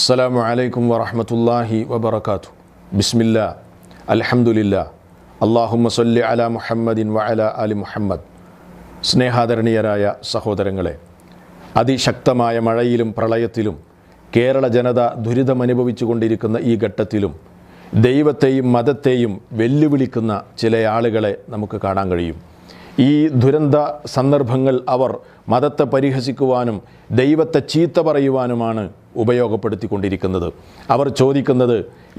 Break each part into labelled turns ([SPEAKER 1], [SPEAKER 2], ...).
[SPEAKER 1] അസ്സലാമു അലൈക്കും വറഹമത്തല്ലാഹി വബർക്കാത്തു ബിസ്മില്ല അലഹമുല്ല അള്ളാഹുമ്മ സല്ലി അല മുഹമ്മദിൻ വഅല അലി മുഹമ്മദ് സ്നേഹാദരണീയരായ സഹോദരങ്ങളെ അതിശക്തമായ മഴയിലും പ്രളയത്തിലും കേരള ജനത ദുരിതമനുഭവിച്ചു കൊണ്ടിരിക്കുന്ന ഈ ഘട്ടത്തിലും ദൈവത്തെയും മതത്തെയും വെല്ലുവിളിക്കുന്ന ചില ആളുകളെ നമുക്ക് കാണാൻ കഴിയും ഈ ദുരന്ത സന്ദർഭങ്ങൾ അവർ മതത്തെ പരിഹസിക്കുവാനും ദൈവത്തെ ചീത്ത പറയുവാനുമാണ് ഉപയോഗപ്പെടുത്തിക്കൊണ്ടിരിക്കുന്നത് അവർ ചോദിക്കുന്നത്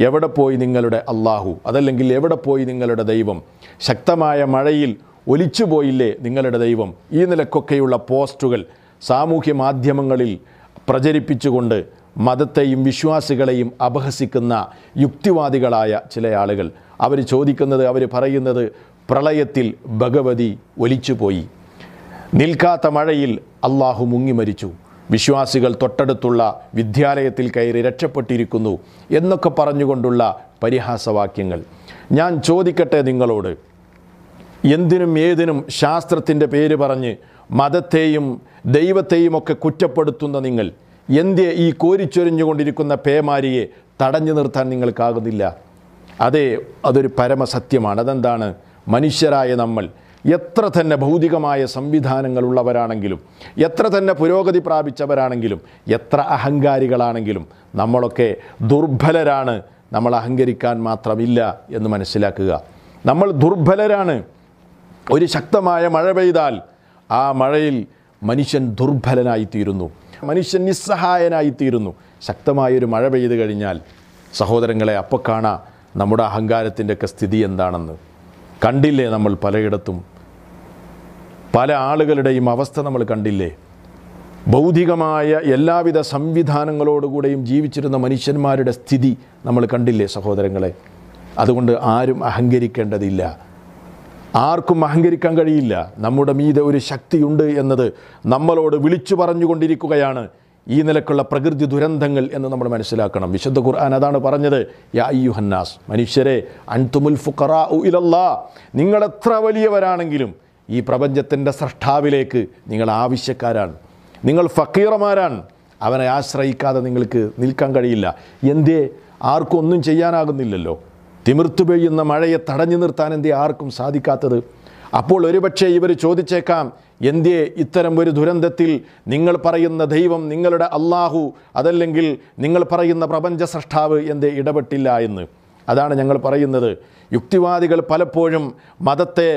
[SPEAKER 1] എവിടെ പോയി നിങ്ങളുടെ അള്ളാഹു അതല്ലെങ്കിൽ എവിടെ പോയി നിങ്ങളുടെ ദൈവം ശക്തമായ മഴയിൽ ഒലിച്ചു പോയില്ലേ നിങ്ങളുടെ ദൈവം ഈ നിലക്കൊക്കെയുള്ള പോസ്റ്റുകൾ സാമൂഹ്യ മാധ്യമങ്ങളിൽ പ്രചരിപ്പിച്ചുകൊണ്ട് മതത്തെയും വിശ്വാസികളെയും അപഹസിക്കുന്ന യുക്തിവാദികളായ ചില ആളുകൾ അവർ ചോദിക്കുന്നത് അവർ പറയുന്നത് പ്രളയത്തിൽ ഭഗവതി ഒലിച്ചുപോയി നിൽക്കാത്ത മഴയിൽ അള്ളാഹു മുങ്ങി മരിച്ചു വിശ്വാസികൾ തൊട്ടടുത്തുള്ള വിദ്യാലയത്തിൽ കയറി രക്ഷപ്പെട്ടിരിക്കുന്നു എന്നൊക്കെ പറഞ്ഞുകൊണ്ടുള്ള പരിഹാസവാക്യങ്ങൾ ഞാൻ ചോദിക്കട്ടെ നിങ്ങളോട് എന്തിനും ഏതിനും ശാസ്ത്രത്തിൻ്റെ പേര് പറഞ്ഞ് മതത്തെയും ദൈവത്തെയും ഒക്കെ കുറ്റപ്പെടുത്തുന്ന നിങ്ങൾ എന്തിയെ ഈ കോരിച്ചൊരിഞ്ഞുകൊണ്ടിരിക്കുന്ന പേമാരിയെ തടഞ്ഞു നിർത്താൻ നിങ്ങൾക്കാകുന്നില്ല അതെ അതൊരു പരമസത്യമാണ് അതെന്താണ് മനുഷ്യരായ നമ്മൾ എത്ര തന്നെ ഭൗതികമായ സംവിധാനങ്ങളുള്ളവരാണെങ്കിലും എത്ര തന്നെ പുരോഗതി പ്രാപിച്ചവരാണെങ്കിലും എത്ര അഹങ്കാരികളാണെങ്കിലും നമ്മളൊക്കെ ദുർബലരാണ് നമ്മൾ അഹങ്കരിക്കാൻ മാത്രമില്ല എന്ന് മനസ്സിലാക്കുക നമ്മൾ ദുർബലരാണ് ഒരു ശക്തമായ മഴ പെയ്താൽ ആ മഴയിൽ മനുഷ്യൻ ദുർബലനായിത്തീരുന്നു മനുഷ്യൻ നിസ്സഹായനായിത്തീരുന്നു ശക്തമായൊരു മഴ പെയ്തു കഴിഞ്ഞാൽ സഹോദരങ്ങളെ അപ്പോൾ കാണാം നമ്മുടെ അഹങ്കാരത്തിൻ്റെയൊക്കെ സ്ഥിതി എന്താണെന്ന് കണ്ടില്ലേ നമ്മൾ പലയിടത്തും പല ആളുകളുടെയും അവസ്ഥ നമ്മൾ കണ്ടില്ലേ ഭൗതികമായ എല്ലാവിധ സംവിധാനങ്ങളോടുകൂടെയും ജീവിച്ചിരുന്ന മനുഷ്യന്മാരുടെ സ്ഥിതി നമ്മൾ കണ്ടില്ലേ സഹോദരങ്ങളെ അതുകൊണ്ട് ആരും അഹങ്കരിക്കേണ്ടതില്ല ആർക്കും അഹങ്കരിക്കാൻ കഴിയില്ല നമ്മുടെ മീതെ ഒരു ശക്തിയുണ്ട് എന്നത് നമ്മളോട് വിളിച്ചു പറഞ്ഞുകൊണ്ടിരിക്കുകയാണ് ഈ നിലക്കുള്ള പ്രകൃതി ദുരന്തങ്ങൾ എന്ന് നമ്മൾ മനസ്സിലാക്കണം വിശുദ്ധ ഖുർആൻ അതാണ് പറഞ്ഞത് യാ മനുഷ്യരെ അൻതുമുൽ ഫുഖറ ഉ ഇലല്ലാ നിങ്ങൾ എത്ര വലിയവരാണെങ്കിലും ഈ പ്രപഞ്ചത്തിൻ്റെ സൃഷ്ടാവിലേക്ക് നിങ്ങൾ ആവശ്യക്കാരാണ് നിങ്ങൾ ഫക്കീറമാരാണ് അവനെ ആശ്രയിക്കാതെ നിങ്ങൾക്ക് നിൽക്കാൻ കഴിയില്ല എന്തേ ആർക്കും ഒന്നും ചെയ്യാനാകുന്നില്ലല്ലോ തിമിർത്തു പെയ്യുന്ന മഴയെ തടഞ്ഞു നിർത്താൻ എന്തേ ആർക്കും സാധിക്കാത്തത് അപ്പോൾ ഒരുപക്ഷെ ഇവർ ചോദിച്ചേക്കാം എന്തേ ഇത്തരം ഒരു ദുരന്തത്തിൽ നിങ്ങൾ പറയുന്ന ദൈവം നിങ്ങളുടെ അള്ളാഹു അതല്ലെങ്കിൽ നിങ്ങൾ പറയുന്ന പ്രപഞ്ച സൃഷ്ടാവ് എന്തേ ഇടപെട്ടില്ല എന്ന് അതാണ് ഞങ്ങൾ പറയുന്നത് യുക്തിവാദികൾ പലപ്പോഴും മതത്തെ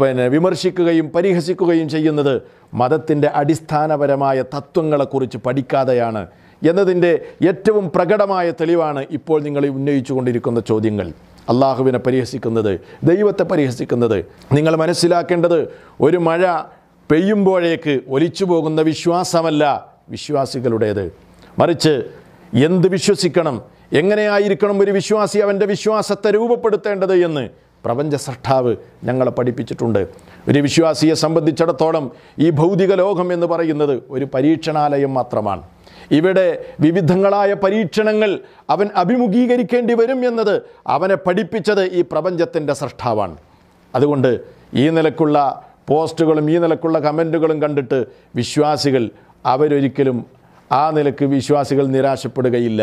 [SPEAKER 1] പിന്നെ വിമർശിക്കുകയും പരിഹസിക്കുകയും ചെയ്യുന്നത് മതത്തിൻ്റെ അടിസ്ഥാനപരമായ തത്വങ്ങളെക്കുറിച്ച് പഠിക്കാതെയാണ് എന്നതിൻ്റെ ഏറ്റവും പ്രകടമായ തെളിവാണ് ഇപ്പോൾ നിങ്ങൾ ഉന്നയിച്ചു കൊണ്ടിരിക്കുന്ന ചോദ്യങ്ങൾ അള്ളാഹുവിനെ പരിഹസിക്കുന്നത് ദൈവത്തെ പരിഹസിക്കുന്നത് നിങ്ങൾ മനസ്സിലാക്കേണ്ടത് ഒരു മഴ പെയ്യുമ്പോഴേക്ക് ഒലിച്ചു പോകുന്ന വിശ്വാസമല്ല വിശ്വാസികളുടേത് മറിച്ച് എന്ത് വിശ്വസിക്കണം എങ്ങനെയായിരിക്കണം ഒരു വിശ്വാസി അവൻ്റെ വിശ്വാസത്തെ രൂപപ്പെടുത്തേണ്ടത് എന്ന് പ്രപഞ്ച സൃഷ്ടാവ് ഞങ്ങളെ പഠിപ്പിച്ചിട്ടുണ്ട് ഒരു വിശ്വാസിയെ സംബന്ധിച്ചിടത്തോളം ഈ ഭൗതിക ലോകം എന്ന് പറയുന്നത് ഒരു പരീക്ഷണാലയം മാത്രമാണ് ഇവിടെ വിവിധങ്ങളായ പരീക്ഷണങ്ങൾ അവൻ അഭിമുഖീകരിക്കേണ്ടി വരും എന്നത് അവനെ പഠിപ്പിച്ചത് ഈ പ്രപഞ്ചത്തിൻ്റെ സൃഷ്ടാവാണ് അതുകൊണ്ട് ഈ നിലക്കുള്ള പോസ്റ്റുകളും ഈ നിലക്കുള്ള കമൻറ്റുകളും കണ്ടിട്ട് വിശ്വാസികൾ അവരൊരിക്കലും ആ നിലക്ക് വിശ്വാസികൾ നിരാശപ്പെടുകയില്ല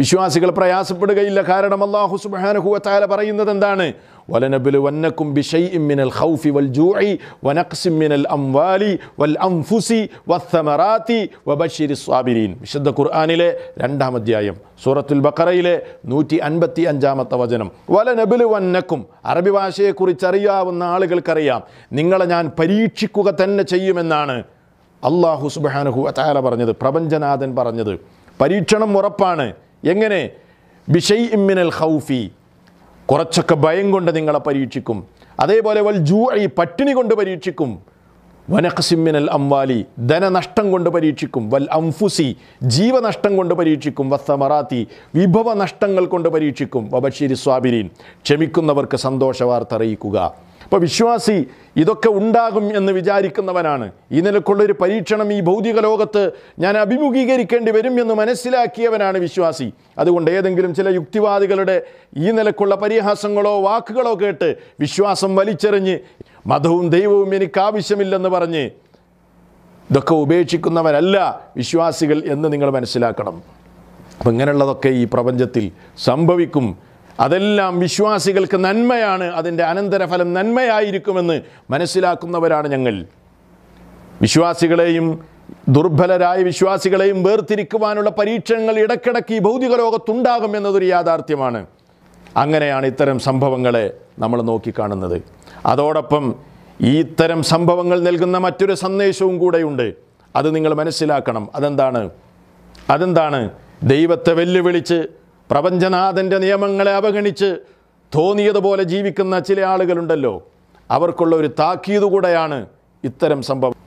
[SPEAKER 1] വിശ്വാസികൾ പ്രയാസപ്പെടുകയില്ല കാരണം അള്ളാഹു സുബാനഹുവ താല പറയുന്നത് എന്താണ് വലനബിൽ വന്നക്കും ബിഷൈ ഇമ്മിനൽ ഹൗഫി വൽ ജൂഇ വനക്സിമ്മിനൽ അംവാലി വൽ അംഫുസി വസ്സമറാത്തി വബഷിരി സ്വാബിരീൻ വിശുദ്ധ ഖുർആാനിലെ രണ്ടാം അധ്യായം സൂറത്തുൽ ബക്കറയിലെ നൂറ്റി അൻപത്തി അഞ്ചാമത്തെ വചനം വലനബിൽ വന്നക്കും അറബി ഭാഷയെക്കുറിച്ചറിയാവുന്ന ആളുകൾക്കറിയാം നിങ്ങളെ ഞാൻ പരീക്ഷിക്കുക തന്നെ ചെയ്യുമെന്നാണ് അള്ളാഹു സുബാനഹു അതാല പറഞ്ഞത് പ്രപഞ്ചനാഥൻ പറഞ്ഞത് പരീക്ഷണം ഉറപ്പാണ് എങ്ങനെ ബിഷൈ ഇമ്മിനൽ ഹൗഫി കുറച്ചൊക്കെ ഭയം കൊണ്ട് നിങ്ങളെ പരീക്ഷിക്കും അതേപോലെ വൽ ജൂ ഈ പട്ടിണി കൊണ്ട് പരീക്ഷിക്കും വനഖസിമ്മിനൽ അംവാലി ധനനഷ്ടം കൊണ്ട് പരീക്ഷിക്കും വൽ അംഫുസി ജീവനഷ്ടം കൊണ്ട് പരീക്ഷിക്കും വസ്തമറാത്തി വിഭവ നഷ്ടങ്ങൾ കൊണ്ട് പരീക്ഷിക്കും വബശ്ശേരി സ്വാബിരീൻ ക്ഷമിക്കുന്നവർക്ക് സന്തോഷവാർത്ത അറിയിക്കുക അപ്പോൾ വിശ്വാസി ഇതൊക്കെ ഉണ്ടാകും എന്ന് വിചാരിക്കുന്നവനാണ് ഈ നിലക്കുള്ളൊരു പരീക്ഷണം ഈ ഭൗതിക ലോകത്ത് ഞാൻ അഭിമുഖീകരിക്കേണ്ടി വരും എന്ന് മനസ്സിലാക്കിയവനാണ് വിശ്വാസി അതുകൊണ്ട് ഏതെങ്കിലും ചില യുക്തിവാദികളുടെ ഈ നിലക്കുള്ള പരിഹാസങ്ങളോ വാക്കുകളോ കേട്ട് വിശ്വാസം വലിച്ചെറിഞ്ഞ് മതവും ദൈവവും എനിക്ക് ആവശ്യമില്ലെന്ന് പറഞ്ഞ് ഇതൊക്കെ ഉപേക്ഷിക്കുന്നവരല്ല വിശ്വാസികൾ എന്ന് നിങ്ങൾ മനസ്സിലാക്കണം അപ്പം ഇങ്ങനെയുള്ളതൊക്കെ ഈ പ്രപഞ്ചത്തിൽ സംഭവിക്കും അതെല്ലാം വിശ്വാസികൾക്ക് നന്മയാണ് അതിൻ്റെ അനന്തരഫലം നന്മയായിരിക്കുമെന്ന് മനസ്സിലാക്കുന്നവരാണ് ഞങ്ങൾ വിശ്വാസികളെയും ദുർബലരായ വിശ്വാസികളെയും വേർതിരിക്കുവാനുള്ള പരീക്ഷണങ്ങൾ ഇടക്കിടക്ക് ഈ ഭൗതിക ലോകത്തുണ്ടാകും എന്നതൊരു യാഥാർത്ഥ്യമാണ് അങ്ങനെയാണ് ഇത്തരം സംഭവങ്ങളെ നമ്മൾ നോക്കിക്കാണുന്നത് അതോടൊപ്പം ഈ ഇത്തരം സംഭവങ്ങൾ നൽകുന്ന മറ്റൊരു സന്ദേശവും കൂടെയുണ്ട് അത് നിങ്ങൾ മനസ്സിലാക്കണം അതെന്താണ് അതെന്താണ് ദൈവത്തെ വെല്ലുവിളിച്ച് പ്രപഞ്ചനാഥൻ്റെ നിയമങ്ങളെ അവഗണിച്ച് തോന്നിയതുപോലെ ജീവിക്കുന്ന ചില ആളുകളുണ്ടല്ലോ അവർക്കുള്ള ഒരു താക്കീത് കൂടെയാണ് ഇത്തരം സംഭവം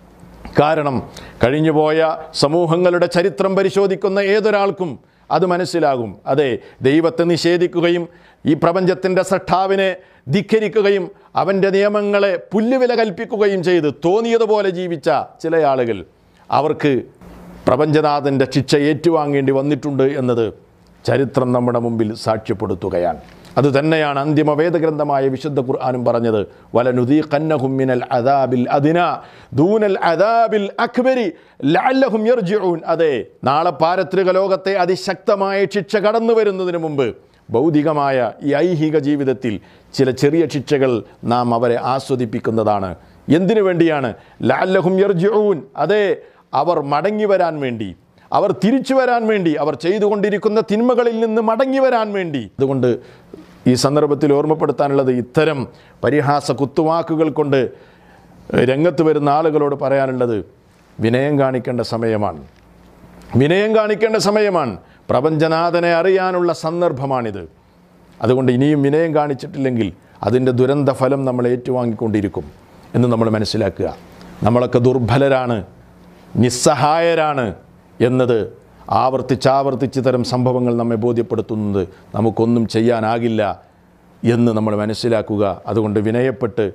[SPEAKER 1] കാരണം കഴിഞ്ഞുപോയ സമൂഹങ്ങളുടെ ചരിത്രം പരിശോധിക്കുന്ന ഏതൊരാൾക്കും അത് മനസ്സിലാകും അതെ ദൈവത്തെ നിഷേധിക്കുകയും ഈ പ്രപഞ്ചത്തിൻ്റെ സൃഷ്ടാവിനെ ധിക്കരിക്കുകയും അവൻ്റെ നിയമങ്ങളെ പുല്ലുവില കൽപ്പിക്കുകയും ചെയ്ത് തോന്നിയതുപോലെ ജീവിച്ച ചില ആളുകൾ അവർക്ക് പ്രപഞ്ചനാഥൻ്റെ ശിക്ഷ ഏറ്റുവാങ്ങേണ്ടി വന്നിട്ടുണ്ട് എന്നത് ചരിത്രം നമ്മുടെ മുമ്പിൽ സാക്ഷ്യപ്പെടുത്തുകയാണ് അതുതന്നെയാണ് അന്തിമ വേദഗ്രന്ഥമായ വിശുദ്ധ ഖുർആാനും പറഞ്ഞത് വലനുദീ കന്നഹുമിനൽ അദാബിൽ അദിന ദൂനൽ അദാബിൽ അക്ബരി ലഅല്ലഹും അതെ നാളെ പാരത്രിക ലോകത്തെ അതിശക്തമായ ശിക്ഷ കടന്നു വരുന്നതിന് മുമ്പ് ഭൗതികമായ ഈ ഐഹിക ജീവിതത്തിൽ ചില ചെറിയ ശിക്ഷകൾ നാം അവരെ ആസ്വദിപ്പിക്കുന്നതാണ് എന്തിനു വേണ്ടിയാണ് ലഅല്ലഹും യർജിഊൻ അതെ അവർ മടങ്ങി വരാൻ വേണ്ടി അവർ തിരിച്ചു വരാൻ വേണ്ടി അവർ ചെയ്തുകൊണ്ടിരിക്കുന്ന തിന്മകളിൽ നിന്ന് മടങ്ങി വരാൻ വേണ്ടി അതുകൊണ്ട് ഈ സന്ദർഭത്തിൽ ഓർമ്മപ്പെടുത്താനുള്ളത് ഇത്തരം പരിഹാസ കുത്തുവാക്കുകൾ കൊണ്ട് രംഗത്ത് വരുന്ന ആളുകളോട് പറയാനുള്ളത് വിനയം കാണിക്കേണ്ട സമയമാണ് വിനയം കാണിക്കേണ്ട സമയമാണ് പ്രപഞ്ചനാഥനെ അറിയാനുള്ള സന്ദർഭമാണിത് അതുകൊണ്ട് ഇനിയും വിനയം കാണിച്ചിട്ടില്ലെങ്കിൽ അതിൻ്റെ ദുരന്ത ഫലം നമ്മൾ ഏറ്റുവാങ്ങിക്കൊണ്ടിരിക്കും എന്ന് നമ്മൾ മനസ്സിലാക്കുക നമ്മളൊക്കെ ദുർബലരാണ് നിസ്സഹായരാണ് എന്നത് ആവർത്തിച്ചാവർത്തിച്ച് തരം സംഭവങ്ങൾ നമ്മെ ബോധ്യപ്പെടുത്തുന്നത് നമുക്കൊന്നും ചെയ്യാനാകില്ല എന്ന് നമ്മൾ മനസ്സിലാക്കുക അതുകൊണ്ട് വിനയപ്പെട്ട്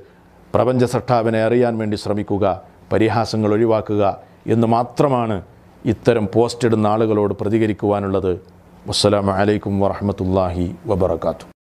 [SPEAKER 1] പ്രപഞ്ച സഷ്ടാവിനെ അറിയാൻ വേണ്ടി ശ്രമിക്കുക പരിഹാസങ്ങൾ ഒഴിവാക്കുക എന്ന് മാത്രമാണ് ഇത്തരം പോസ്റ്റ് ആളുകളോട് പ്രതികരിക്കുവാനുള്ളത് അസ്സലാമലൈക്കും വറഹമത്തല്ലാഹി വബർക്കാത്തു